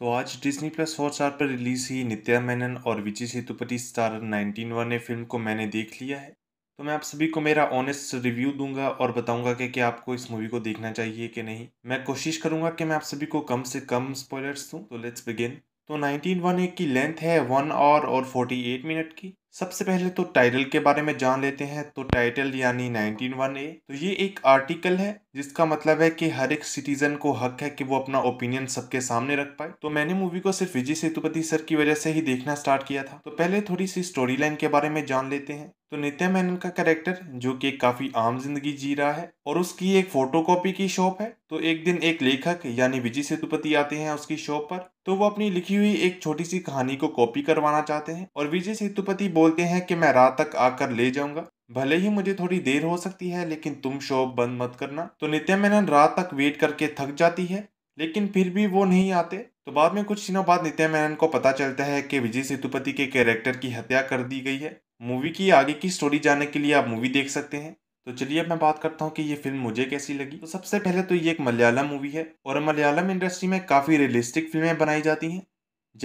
तो आज Disney plus Hotstar star पर रिलीज़ ही नित्या मैनन और Vijay Sethupathi star nineteen one A film को मैंने देख लिया है तो मैं आप सभी को मेरा ऑनेस्ट रिव्यू दूंगा और बताऊंगा कि क्या आपको इस मूवी को देखना चाहिए कि नहीं मैं कोशिश करूंगा कि मैं आप सभी को कम से कम स्पॉयलर्स दूँ तो लेट्स बिगिन तो नाइनटीन वन ए की लेंथ है वन आवर और फोर्टी एट मिनट की सबसे पहले तो टाइटल के बारे में जान लेते हैं तो टाइटल यानी 191 ए तो ये एक आर्टिकल है जिसका मतलब है कि हर एक सिटीजन को हक है कि वो अपना ओपिनियन सबके सामने रख पाए तो मैंने मूवी को सिर्फ विजय सेतुपति सर की वजह से ही देखना स्टार्ट किया था तो पहले थोड़ी सी स्टोरी लाइन के बारे में जान लेते हैं तो नित्या मैनन का कैरेक्टर जो कि काफी आम जिंदगी जी रहा है और उसकी एक फोटोकॉपी की शॉप है तो एक दिन एक लेखक यानी विजय सेतुपति आते हैं उसकी शॉप पर तो वो अपनी लिखी हुई एक छोटी सी कहानी को कॉपी करवाना चाहते हैं और विजय सेतुपति बोल बोलते हैं कि मैं रात तक आकर ले जाऊंगा भले ही मुझे थोड़ी देर हो सकती है लेकिन तुम शॉप बंद मत करना तो नित्या मेनन रात तक वेट करके थक जाती है लेकिन फिर भी वो नहीं आते तो बाद में कुछ दिनों बाद नित्या मेनन को पता चलता है कि विजय सेतुपति के कैरेक्टर की हत्या कर दी गई है मूवी की आगे की स्टोरी जानने के लिए आप मूवी देख सकते हैं तो चलिए अब मैं बात करता हूँ कि ये फिल्म मुझे कैसी लगी तो सबसे पहले तो ये एक मलयालम मूवी है और मलयालम इंडस्ट्री में काफ़ी रियलिस्टिक फिल्में बनाई जाती हैं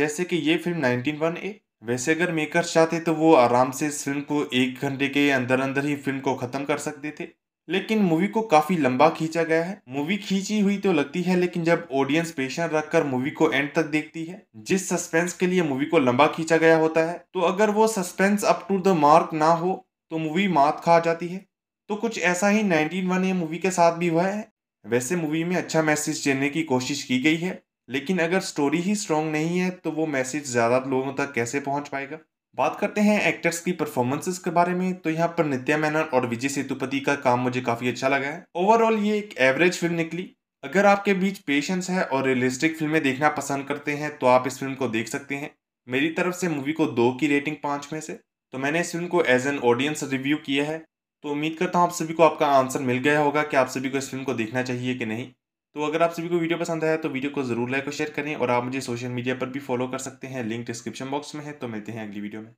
जैसे कि ये फिल्म 1901 वैसे अगर मेकर चाहते तो वो आराम से इस फिल्म को एक घंटे के अंदर अंदर ही फिल्म को ख़त्म कर सकते थे लेकिन मूवी को काफ़ी लंबा खींचा गया है मूवी खींची हुई तो लगती है लेकिन जब ऑडियंस पेशन रखकर मूवी को एंड तक देखती है जिस सस्पेंस के लिए मूवी को लंबा खींचा गया होता है तो अगर वो suspense up to the mark ना हो तो मूवी मात खा जाती है तो कुछ ऐसा ही नाइनटीन वन मूवी के साथ भी हुआ है वैसे मूवी में अच्छा मैसेज देने की कोशिश की गई है लेकिन अगर स्टोरी ही स्ट्रॉन्ग नहीं है तो वो मैसेज ज़्यादा लोगों तक कैसे पहुंच पाएगा बात करते हैं एक्टर्स की परफॉर्मेंसेस के बारे में तो यहाँ पर नित्या मैनन और विजय सेतुपति का काम मुझे काफ़ी अच्छा लगा है ओवरऑल ये एक एवरेज फिल्म निकली अगर आपके बीच पेशेंस है और रियलिस्टिक फिल्में देखना पसंद करते हैं तो आप इस फिल्म को देख सकते हैं मेरी तरफ से मूवी को दो की रेटिंग पाँच में से तो मैंने इस फिल्म को एज एन ऑडियंस रिव्यू किया है तो उम्मीद करता हूँ आप सभी को आपका आंसर मिल गया होगा कि आप सभी को इस फिल्म को देखना चाहिए कि नहीं तो अगर आप सभी को वीडियो पसंद आया तो वीडियो को जरूर लाइक और शेयर करें और आप मुझे सोशल मीडिया पर भी फॉलो कर सकते हैं लिंक डिस्क्रिप्शन बॉक्स में है तो मिलते हैं अगली वीडियो में